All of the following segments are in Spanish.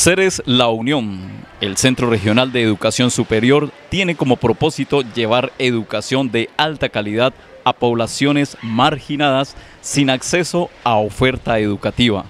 Ceres La Unión, el Centro Regional de Educación Superior, tiene como propósito llevar educación de alta calidad a poblaciones marginadas sin acceso a oferta educativa,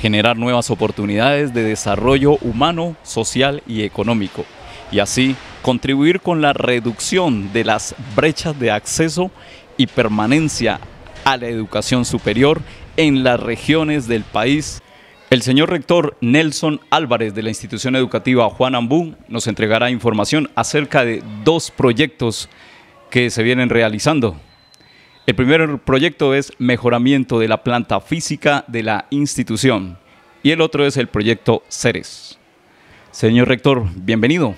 generar nuevas oportunidades de desarrollo humano, social y económico, y así contribuir con la reducción de las brechas de acceso y permanencia a la educación superior en las regiones del país el señor rector Nelson Álvarez de la institución educativa Juan Ambú nos entregará información acerca de dos proyectos que se vienen realizando. El primer proyecto es mejoramiento de la planta física de la institución y el otro es el proyecto Ceres. Señor rector, bienvenido.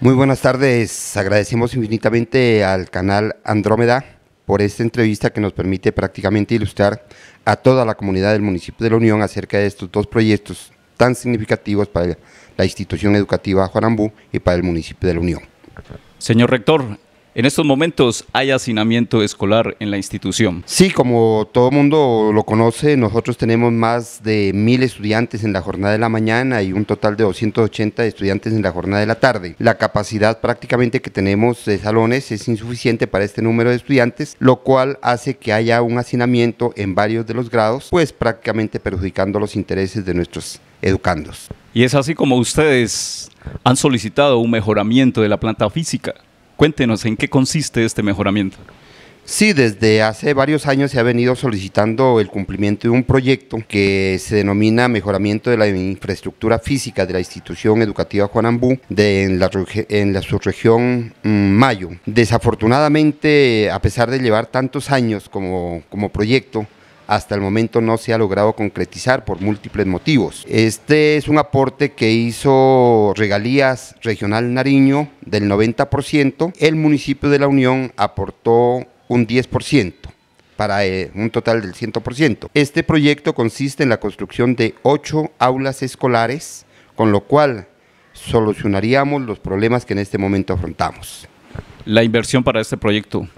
Muy buenas tardes. Agradecemos infinitamente al canal Andrómeda por esta entrevista que nos permite prácticamente ilustrar a toda la comunidad del municipio de La Unión acerca de estos dos proyectos tan significativos para la institución educativa Juarambú y para el municipio de La Unión. Señor rector, en estos momentos hay hacinamiento escolar en la institución. Sí, como todo mundo lo conoce, nosotros tenemos más de mil estudiantes en la jornada de la mañana y un total de 280 estudiantes en la jornada de la tarde. La capacidad prácticamente que tenemos de salones es insuficiente para este número de estudiantes, lo cual hace que haya un hacinamiento en varios de los grados, pues prácticamente perjudicando los intereses de nuestros educandos. Y es así como ustedes han solicitado un mejoramiento de la planta física. Cuéntenos en qué consiste este mejoramiento. Sí, desde hace varios años se ha venido solicitando el cumplimiento de un proyecto que se denomina Mejoramiento de la Infraestructura Física de la Institución Educativa Juanambú de, en, la, subregión mm, Mayo. Desafortunadamente, a pesar de llevar tantos años como proyecto, hasta el momento no se ha logrado concretizar por múltiples motivos. Este es un aporte que hizo Regalías Regional Nariño del 90%, el municipio de La Unión aportó un 10% para eh, un total del 100%. Este proyecto consiste en la construcción de ocho aulas escolares, con lo cual solucionaríamos los problemas que en este momento afrontamos. La inversión para este proyecto,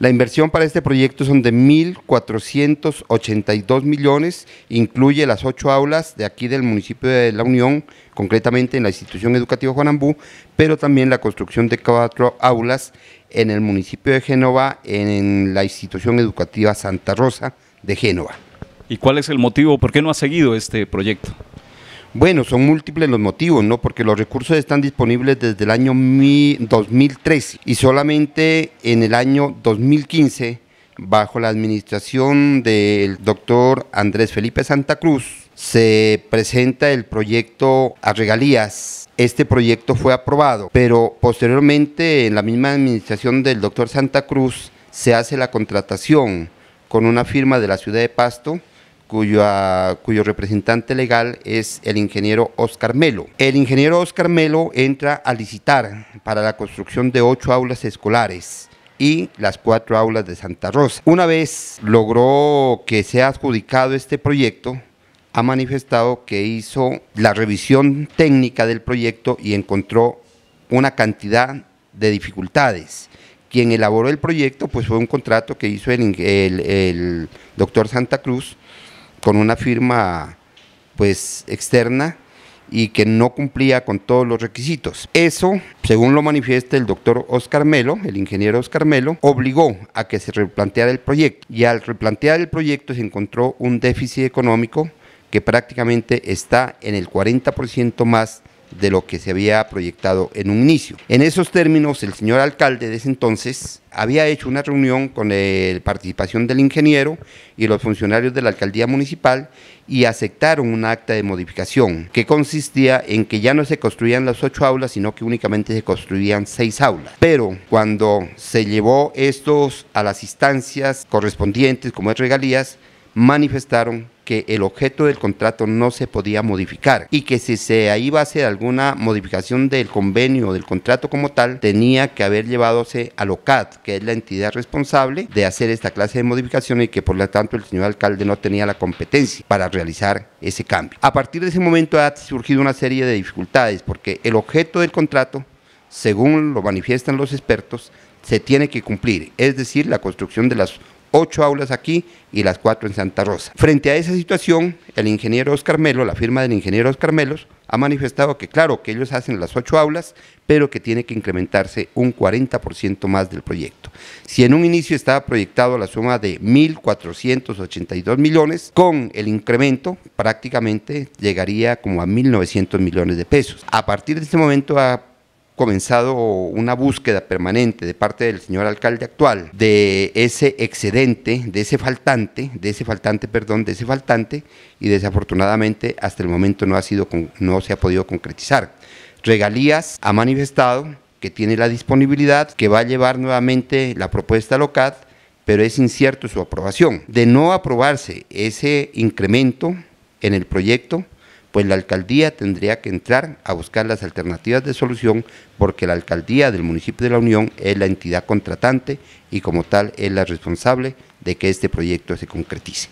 la inversión para este proyecto son de 1.482 millones, incluye las ocho aulas de aquí del municipio de La Unión, concretamente en la institución educativa Juanambú, pero también la construcción de cuatro aulas en el municipio de Génova, en la institución educativa Santa Rosa de Génova. ¿Y cuál es el motivo? ¿Por qué no ha seguido este proyecto? Bueno, son múltiples los motivos, ¿no? Porque los recursos están disponibles desde el año 2013 y solamente en el año 2015, bajo la administración del doctor Andrés Felipe Santa Cruz, se presenta el proyecto a regalías. Este proyecto fue aprobado, pero posteriormente en la misma administración del doctor Santa Cruz se hace la contratación con una firma de la ciudad de Pasto Ah, cuyo representante legal es el ingeniero Oscar Melo. El ingeniero Oscar Melo entra a licitar para la construcción de ocho aulas escolares y las cuatro aulas de Santa Rosa. Una vez logró que sea adjudicado este proyecto, ha manifestado que hizo la revisión técnica del proyecto y encontró una cantidad de dificultades. Quien elaboró el proyecto pues fue un contrato que hizo el doctor Santa Cruz, con una firma pues externa y que no cumplía con todos los requisitos. Eso, según lo manifiesta el doctor Oscar Melo, el ingeniero Oscar Melo, obligó a que se replanteara el proyecto y al replantear el proyecto se encontró un déficit económico que prácticamente está en el 40% más de lo que se había proyectado en un inicio. En esos términos, el señor alcalde de entonces había hecho una reunión con la participación del ingeniero y los funcionarios de la alcaldía municipal y aceptaron un acta de modificación que consistía en que ya no se construían las ocho aulas, sino que únicamente se construían seis aulas. Pero cuando se llevó estos a las instancias correspondientes, como es regalías, manifestaron que el objeto del contrato no se podía modificar y que si se iba a hacer alguna modificación del convenio o del contrato como tal, tenía que haber llevadose a OCAT, que es la entidad responsable de hacer esta clase de modificaciones y que por lo tanto el señor alcalde no tenía la competencia para realizar ese cambio. A partir de ese momento ha surgido una serie de dificultades porque el objeto del contrato, según lo manifiestan los expertos, se tiene que cumplir, es decir, la construcción de las ocho aulas aquí y las cuatro en Santa Rosa. Frente a esa situación, el ingeniero Oscar Melo, la firma del ingeniero Oscar Melos, ha manifestado que claro, que ellos hacen las ocho aulas, pero que tiene que incrementarse un 40% más del proyecto. Si en un inicio estaba proyectado la suma de 1.482 millones, con el incremento prácticamente llegaría como a 1.900 millones de pesos. A partir de este momento ha comenzado una búsqueda permanente de parte del señor alcalde actual de ese excedente, de ese faltante, de ese faltante, perdón, de ese faltante, y desafortunadamente hasta el momento no, ha sido, no se ha podido concretizar. Regalías ha manifestado que tiene la disponibilidad, que va a llevar nuevamente la propuesta locat pero es incierto su aprobación. De no aprobarse ese incremento en el proyecto, pues la alcaldía tendría que entrar a buscar las alternativas de solución porque la alcaldía del municipio de La Unión es la entidad contratante y como tal es la responsable de que este proyecto se concretice.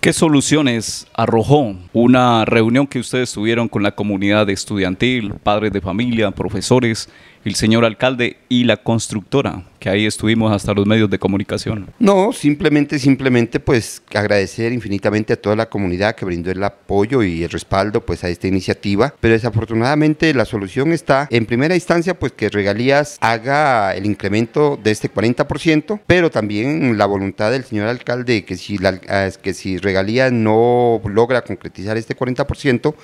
¿Qué soluciones arrojó una reunión que ustedes tuvieron con la comunidad estudiantil, padres de familia, profesores? el señor alcalde y la constructora, que ahí estuvimos hasta los medios de comunicación. No, simplemente, simplemente pues agradecer infinitamente a toda la comunidad que brindó el apoyo y el respaldo pues a esta iniciativa, pero desafortunadamente la solución está en primera instancia pues que Regalías haga el incremento de este 40%, pero también la voluntad del señor alcalde que si, la, que si Regalías no logra concretizar este 40%,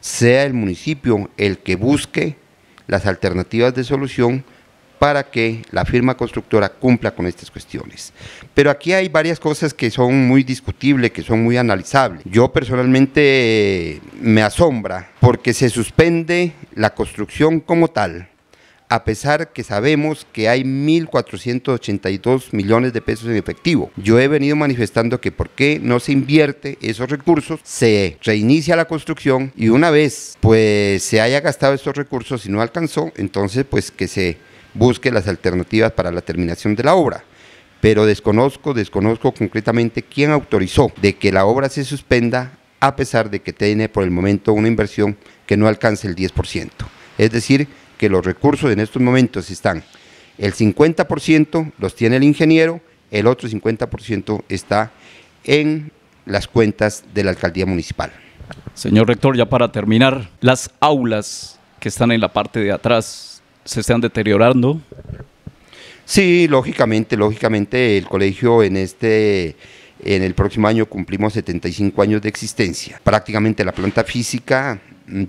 sea el municipio el que busque las alternativas de solución para que la firma constructora cumpla con estas cuestiones. Pero aquí hay varias cosas que son muy discutibles, que son muy analizables. Yo personalmente eh, me asombra porque se suspende la construcción como tal a pesar que sabemos que hay 1.482 millones de pesos en efectivo. Yo he venido manifestando que por qué no se invierte esos recursos, se reinicia la construcción y una vez pues se haya gastado esos recursos y no alcanzó, entonces pues que se busque las alternativas para la terminación de la obra pero desconozco, desconozco concretamente quién autorizó de que la obra se suspenda a pesar de que tiene por el momento una inversión que no alcance el 10%. Es decir, que los recursos en estos momentos están, el 50% los tiene el ingeniero, el otro 50% está en las cuentas de la alcaldía municipal. Señor rector, ya para terminar, las aulas que están en la parte de atrás se están deteriorando. Sí, lógicamente, lógicamente el colegio en este en el próximo año cumplimos 75 años de existencia. Prácticamente la planta física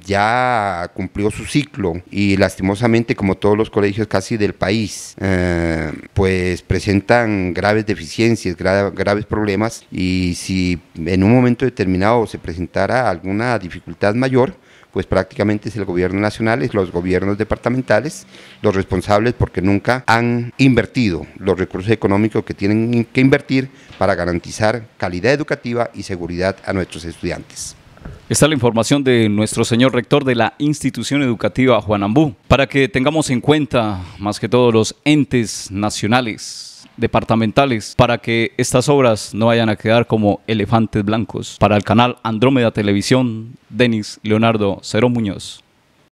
ya cumplió su ciclo y lastimosamente como todos los colegios casi del país eh, pues presentan graves deficiencias, graves problemas y si en un momento determinado se presentara alguna dificultad mayor pues prácticamente es el gobierno nacional, es los gobiernos departamentales los responsables porque nunca han invertido los recursos económicos que tienen que invertir para garantizar calidad educativa y seguridad a nuestros estudiantes. Esta la información de nuestro señor rector de la institución educativa Juanambú, para que tengamos en cuenta más que todos los entes nacionales departamentales para que estas obras no vayan a quedar como elefantes blancos. Para el canal Andrómeda Televisión, Denis Leonardo Cero Muñoz.